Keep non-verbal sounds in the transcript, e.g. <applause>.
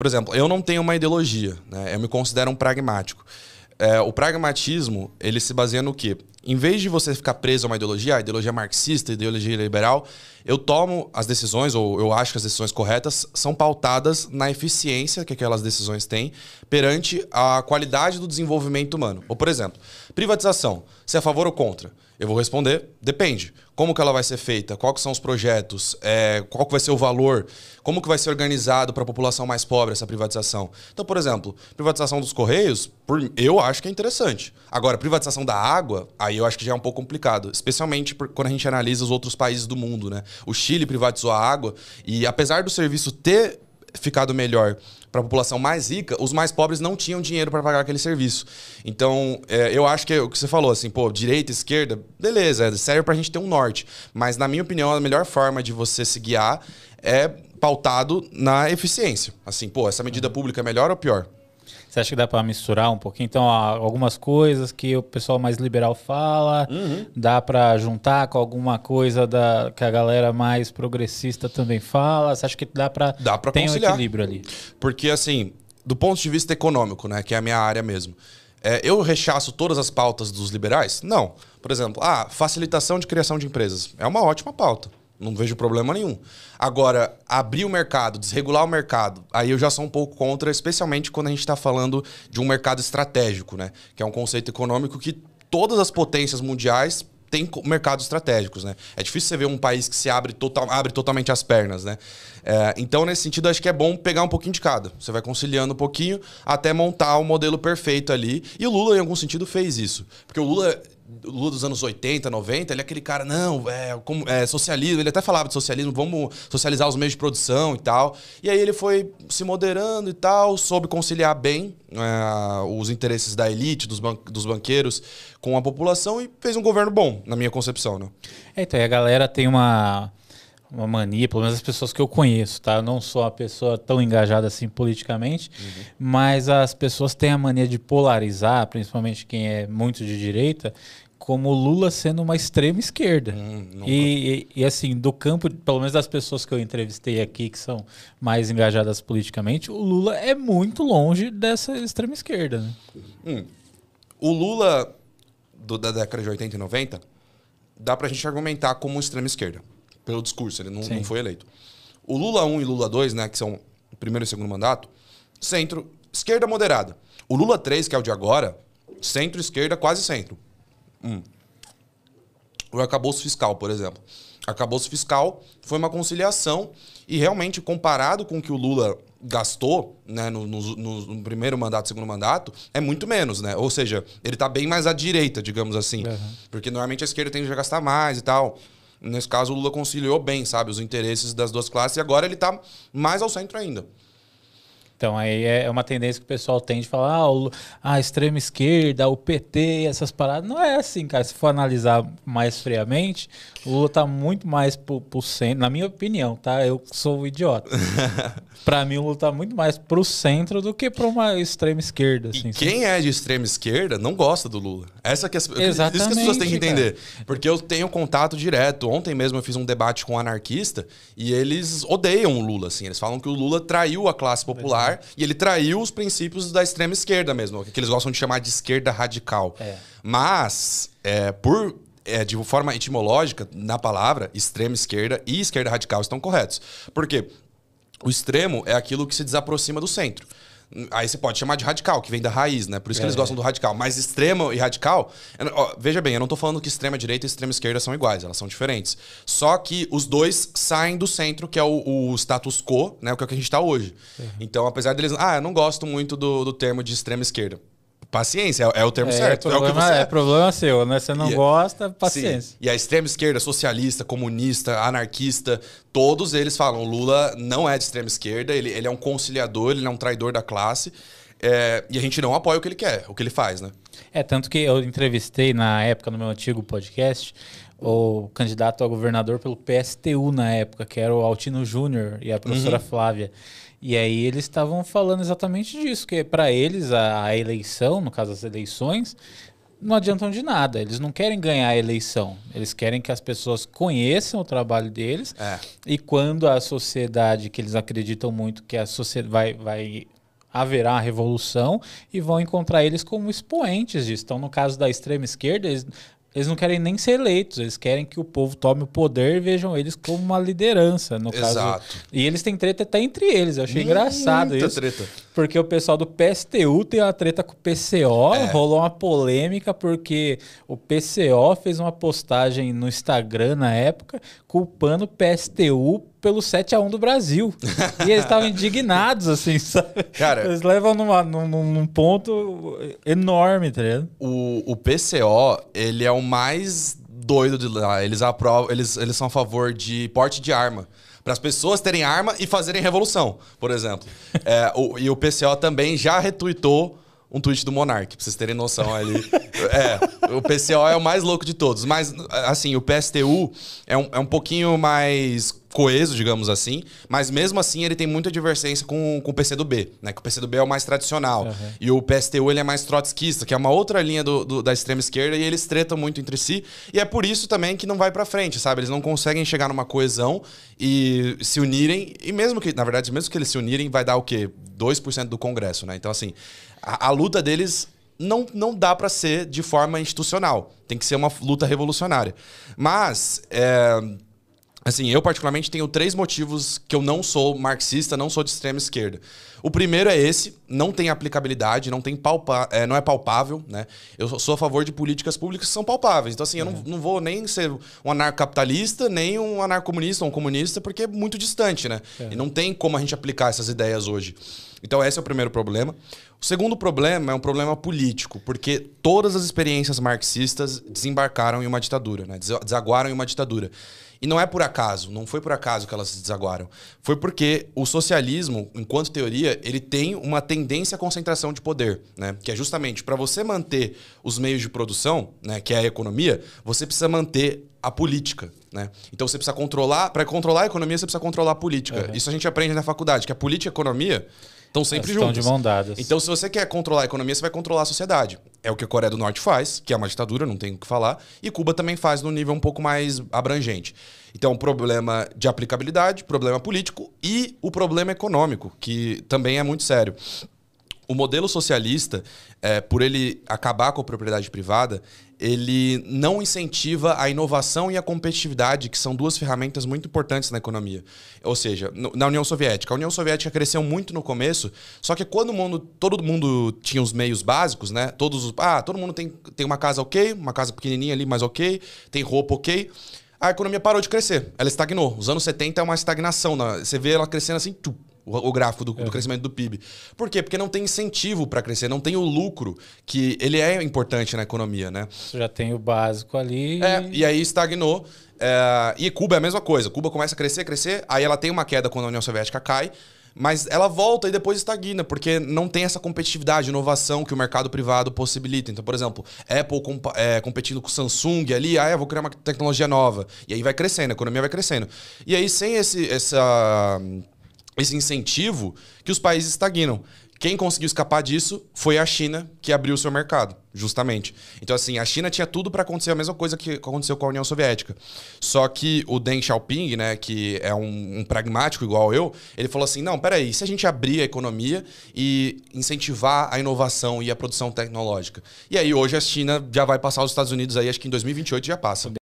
Por exemplo, eu não tenho uma ideologia, né? eu me considero um pragmático. É, o pragmatismo, ele se baseia no quê? Em vez de você ficar preso a uma ideologia, a ideologia marxista, a ideologia liberal, eu tomo as decisões, ou eu acho que as decisões corretas são pautadas na eficiência que aquelas decisões têm perante a qualidade do desenvolvimento humano. Ou, por exemplo, privatização, você é a favor ou contra? Eu vou responder, depende. Como que ela vai ser feita? Quais são os projetos? É, qual que vai ser o valor? Como que vai ser organizado para a população mais pobre essa privatização? Então, por exemplo, privatização dos correios, por, eu acho que é interessante. Agora, privatização da água, aí eu acho que já é um pouco complicado, especialmente por, quando a gente analisa os outros países do mundo, né? O Chile privatizou a água e apesar do serviço ter ficado melhor para a população mais rica, os mais pobres não tinham dinheiro para pagar aquele serviço. Então, é, eu acho que é o que você falou, assim, pô, direita, esquerda, beleza, é, serve para a gente ter um norte. Mas, na minha opinião, a melhor forma de você se guiar é pautado na eficiência. Assim, pô, essa medida pública é melhor ou pior? Você acha que dá para misturar um pouquinho? Então, algumas coisas que o pessoal mais liberal fala, uhum. dá para juntar com alguma coisa da, que a galera mais progressista também fala. Você acha que dá para dá pra um equilíbrio ali? Porque assim, do ponto de vista econômico, né, que é a minha área mesmo, é, eu rechaço todas as pautas dos liberais? Não. Por exemplo, ah, facilitação de criação de empresas é uma ótima pauta. Não vejo problema nenhum. Agora, abrir o mercado, desregular o mercado, aí eu já sou um pouco contra, especialmente quando a gente está falando de um mercado estratégico, né? Que é um conceito econômico que todas as potências mundiais têm mercados estratégicos, né? É difícil você ver um país que se abre, total, abre totalmente as pernas, né? É, então, nesse sentido, acho que é bom pegar um pouquinho de cada. Você vai conciliando um pouquinho até montar o um modelo perfeito ali. E o Lula, em algum sentido, fez isso. Porque o Lula Lula dos anos 80, 90, ele é aquele cara, não, é, como, é socialismo, ele até falava de socialismo, vamos socializar os meios de produção e tal. E aí ele foi se moderando e tal, soube conciliar bem é, os interesses da elite, dos, ban dos banqueiros, com a população e fez um governo bom, na minha concepção. Né? É, então, e a galera tem uma uma mania, pelo menos as pessoas que eu conheço, tá? Eu não sou uma pessoa tão engajada assim politicamente, uhum. mas as pessoas têm a mania de polarizar, principalmente quem é muito de direita, como Lula sendo uma extrema esquerda. Hum, e, e, e, assim, do campo, pelo menos das pessoas que eu entrevistei aqui, que são mais engajadas politicamente, o Lula é muito longe dessa extrema esquerda. Né? Hum. O Lula do, da década de 80 e 90, dá pra gente argumentar como extrema esquerda pelo discurso, ele não, não foi eleito. O Lula 1 e Lula 2, né, que são o primeiro e segundo mandato, centro, esquerda moderada. O Lula 3, que é o de agora, centro, esquerda, quase centro. Hum. O arcabouço fiscal, por exemplo. Arcabouço fiscal foi uma conciliação e realmente, comparado com o que o Lula gastou né, no, no, no primeiro mandato, segundo mandato, é muito menos, né? Ou seja, ele está bem mais à direita, digamos assim. Uhum. Porque normalmente a esquerda tende a gastar mais e tal. Nesse caso, o Lula conciliou bem, sabe, os interesses das duas classes e agora ele está mais ao centro ainda. Então aí é, é uma tendência que o pessoal tem de falar, ah, o, a ah, extrema esquerda, o PT, essas paradas. Não é assim, cara. Se for analisar mais friamente, o Lula tá muito mais pro, pro centro, na minha opinião, tá? Eu sou um idiota. <laughs> para mim, o Lula tá muito mais pro centro do que pra uma extrema esquerda. Assim, e quem sabe? é de extrema esquerda não gosta do Lula. Essa que é as, Exatamente, isso que as pessoas têm que entender. Cara. Porque eu tenho contato direto. Ontem mesmo eu fiz um debate com um anarquista e eles odeiam o Lula, assim. Eles falam que o Lula traiu a classe é. popular popular e ele traiu os princípios da extrema esquerda mesmo, que eles gostam de chamar de esquerda radical. É. Mas, é, por é, de forma etimológica, na palavra, extrema esquerda e esquerda radical estão corretos. Por quê? O extremo é aquilo que se desaproxima do centro. Aí você pode chamar de radical, que vem da raiz, né? Por isso que é, eles gostam do radical. Mas extremo e radical. Ó, veja bem, eu não tô falando que extrema direita e extrema esquerda são iguais, elas são diferentes. Só que os dois saem do centro, que é o, o status quo, né? O que, é o que a gente tá hoje. Uhum. Então, apesar deles. Ah, eu não gosto muito do, do termo de extrema esquerda. Paciência, é, é o termo é, certo. é, o que você é, é problema seu, né? Você não e, é- gosta, paciência. Sim. E a extrema esquerda, socialista, comunista, anarquista, todos eles falam: Lula não é de extrema esquerda, ele, ele é um conciliador, ele é um traidor da classe. É, e a gente não apoia o que ele quer, o que ele faz, né? É, tanto que eu entrevistei na época no meu antigo podcast o candidato a governador pelo PSTU na época, que era o Altino Júnior e a uhum. professora uhum. Flávia. E aí eles estavam falando exatamente disso, que para eles a, a, eleição, no caso as eleições, não adiantam de nada. Eles não querem ganhar a eleição. Eles querem que as pessoas conheçam o trabalho deles. É. E quando a sociedade, que eles acreditam muito que a sociedade vai, vai haverá a revolução e vão encontrar eles como expoentes disso. Então, no caso da extrema esquerda, eles, eles não querem nem ser eleitos, eles querem que o povo tome o poder e vejam eles como uma liderança, no Exato. caso. E eles têm treta até entre eles, eu achei Muita engraçado isso. treta porque o pessoal do PSTU tem uma treta com o PCO, é. rolou uma polêmica porque o PCO fez uma postagem no Instagram na época culpando o PSTU pelo 7 a 1 do Brasil. <laughs> e eles estavam indignados, assim, sabe? Cara, eles levam numa, num, num ponto enorme, tá ligado? O, o PCO, ele é o mais doido de lá. Eles aprovam, eles, eles são a favor de porte de arma para as pessoas terem arma e fazerem revolução, por exemplo. é, o, e o PCO também já retuitou um tweet do Monark, para vocês terem noção ali. <laughs> é, o PCO é o mais louco de todos. Mas, assim, o PSTU é um, é um pouquinho mais coeso, digamos assim, mas mesmo assim ele tem muita divergência com, com o PCdoB, né? Que o PCdoB é o mais tradicional. Uhum. E o PSTU ele é mais trotskista, que é uma outra linha do, do, da extrema esquerda, e eles tretam muito entre si. E é por isso também que não vai para frente, sabe? Eles não conseguem chegar numa coesão e se unirem. E mesmo que, na verdade, mesmo que eles se unirem, vai dar o quê? 2% do Congresso, né? Então, assim, a, a luta deles não, não dá para ser de forma institucional. Tem que ser uma luta revolucionária. Mas. É Assim, eu particularmente tenho três motivos que eu não sou marxista, não sou de extrema esquerda. O primeiro é esse, não tem aplicabilidade, não, tem palpa, é, não é palpável, né? Eu sou a favor de políticas públicas que são palpáveis. Então, assim, eu é. não, uhum. não vou nem ser um anarcocapitalista, nem um anarcomunista, um comunista, porque é muito distante, né? É. E não tem como a gente aplicar essas ideias hoje. Então, esse é o primeiro problema. O segundo problema é um problema político, porque todas as experiências marxistas desembarcaram em uma ditadura, né? desaguaram em uma ditadura. E não é por acaso, não foi por acaso que elas se desaguaram. Foi porque o socialismo, enquanto teoria, ele tem uma tendência à concentração de poder, né? Que é justamente para você manter os meios de produção, né, que é a economia, você precisa manter a política, né? Então você precisa controlar, para controlar a economia você precisa controlar a política. Uhum. Isso a gente aprende na faculdade, que a política e a economia estão sempre Elas Estão de mão dadas. Então, se você quer controlar a economia, você vai controlar a sociedade. É o que a Coreia do Norte faz, que é uma ditadura, não tem o que falar, e Cuba também faz no nível um pouco mais abrangente. Então, problema de aplicabilidade, problema político e o problema econômico, que também é muito sério. O modelo socialista, é, por ele acabar com a propriedade privada, ele não incentiva a inovação e a competitividade, que são duas ferramentas muito importantes na economia. Ou seja, no, na União Soviética. A União Soviética cresceu muito no começo, só que quando o mundo, todo mundo tinha os meios básicos, né? Todos os, ah, todo mundo tem, tem uma casa ok, uma casa pequenininha ali, mas ok, tem roupa ok a economia parou de crescer. Ela estagnou. Os anos 70 é uma estagnação. Você vê ela crescendo assim, tup, o, o gráfico do, é. do, crescimento do PIB. Por quê? Porque não tem incentivo para crescer, não tem o lucro, que ele é importante na economia, né? Você já tem o básico ali. É, e aí estagnou. É, e Cuba é a mesma coisa. Cuba começa a crescer, crescer, aí ela tem uma queda quando a União Soviética cai, mas ela volta e depois estagna, porque não tem essa competitividade, inovação que o mercado privado possibilita. Então, por exemplo, Apple comp é, competindo com Samsung ali, ah, eu vou criar uma tecnologia nova. E aí vai crescendo, a economia vai crescendo. E aí, sem esse, essa esse incentivo que os países estagnam. Quem conseguiu escapar disso foi a China, que abriu o seu mercado, justamente. Então, assim, a China tinha tudo para acontecer a mesma coisa que aconteceu com a União Soviética. Só que o Deng Xiaoping, né, que é um, um pragmático igual eu, ele falou assim: não, peraí, se a gente abrir a economia e incentivar a inovação e a produção tecnológica? E aí, hoje, a China já vai passar os Estados Unidos aí, acho que em 2028 já passa.